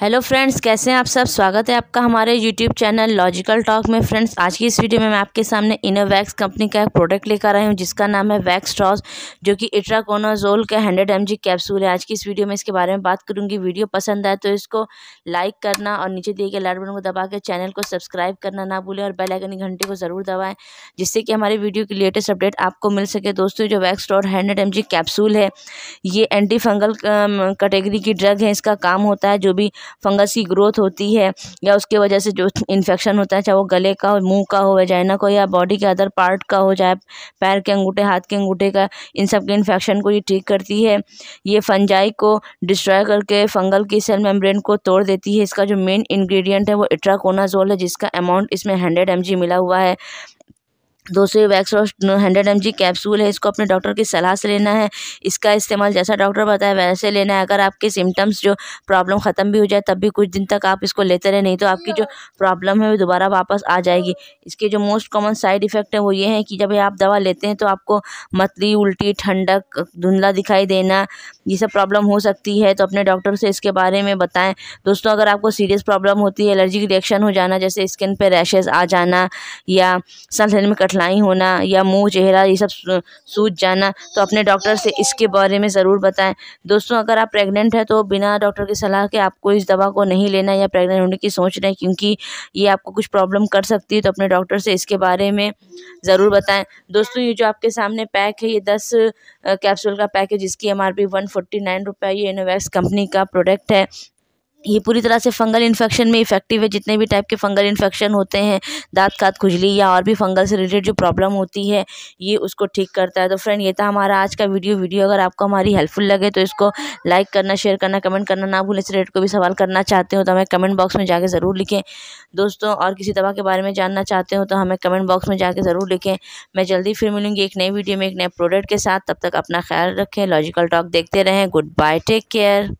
hello friends कैसे हैं आप सब स्वागत है आपका हमारे यूट्यूब चैनल लॉजिकल टॉक में फ्रेंड्स आज की इस वीडियो में मैं आपके सामने इनोवैक्स वैक्स कंपनी का एक प्रोडक्ट लेकर आई हूं जिसका नाम है वैक्स ट्रॉस जो कि इट्राकोनाजोल का एम जी कैप्सूल है आज की इस वीडियो में इसके बारे में बात करूँगी वीडियो पसंद आए तो इसको लाइक करना और नीचे दिए गए लाइट बटन को दबा के चैनल को सब्सक्राइब करना ना भूलें और बेलाइकन घंटे को ज़रूर दबाएँ जिससे कि हमारे वीडियो की लेटेस्ट अपडेट आपको मिल सके दोस्तों जो वैक्स ट्रॉस हंड्रेड एम कैप्सूल है ये एंटी फंगल कैटेगरी की ड्रग है इसका काम होता है जो भी फंगस की ग्रोथ होती है या उसके वजह से जो इन्फेक्शन होता है चाहे वो गले का हो मुँह का हो वजाइना का हो या बॉडी के अदर पार्ट का हो चाहे पैर के अंगूठे हाथ के अंगूठे का इन सब के इन्फेक्शन को ये ठीक करती है ये फंजाई को डिस्ट्रॉय करके फंगल की सेल मेम्ब्रेन को तोड़ देती है इसका जो मेन इंग्रेडिएंट है वो इट्राकोनाजोल है जिसका अमाउंट इसमें हंड्रेड एम मिला हुआ है दो सौ वैक्स और हंड्रेड एम कैप्सूल है इसको अपने डॉक्टर की सलाह से लेना है इसका इस्तेमाल जैसा डॉक्टर बताए वैसे लेना है अगर आपके सिम्टम्स जो प्रॉब्लम ख़त्म भी हो जाए तब भी कुछ दिन तक आप इसको लेते रहे नहीं तो आपकी जो प्रॉब्लम है वो दोबारा वापस आ जाएगी इसके जो मोस्ट कॉमन साइड इफ़ेक्ट है वो ये है कि जब आप दवा लेते हैं तो आपको मतली उल्टी ठंडक धुंधला दिखाई देना ये सब प्रॉब्लम हो सकती है तो अपने डॉक्टर से इसके बारे में बताएं दोस्तों अगर आपको सीरियस प्रॉब्लम होती है एलर्जी रिएक्शन हो जाना जैसे स्किन पर रैशेज़ आ जाना या सन में कटला बौखलाई होना या मुंह चेहरा ये सब सूज जाना तो अपने डॉक्टर से इसके बारे में ज़रूर बताएं दोस्तों अगर आप प्रेग्नेंट हैं तो बिना डॉक्टर की सलाह के आपको इस दवा को नहीं लेना या प्रेग्नेंट होने की सोच रहे क्योंकि ये आपको कुछ प्रॉब्लम कर सकती है तो अपने डॉक्टर से इसके बारे में ज़रूर बताएँ दोस्तों ये जो आपके सामने पैक है ये दस कैप्सूल का पैक है जिसकी M R P one forty nine रुपये ये इनोवैक्स कंपनी का प्रोडक्ट है ये पूरी तरह से फंगल इन्फेक्शन में इफ़ेक्टिव है जितने भी टाइप के फंगल इन्फेक्शन होते हैं दांत कात खुजली या और भी फंगल से रिलेटेड जो प्रॉब्लम होती है ये उसको ठीक करता है तो फ्रेंड ये था हमारा आज का वीडियो वीडियो अगर आपको हमारी हेल्पफुल लगे तो इसको लाइक करना शेयर करना कमेंट करना ना भूलें इस रेट को भी सवाल करना चाहते हो तो हमें कमेंट बॉक्स में जाकर ज़रूर लिखें दोस्तों और किसी दवा के बारे में जानना चाहते हो तो हमें कमेंट बॉक्स में जाकर ज़रूर लिखें मैं जल्दी फिर मिलूँगी एक नई वीडियो में एक नए प्रोडक्ट के साथ तब तक अपना ख्याल रखें लॉजिकल टॉक देखते रहें गुड बाय टेक केयर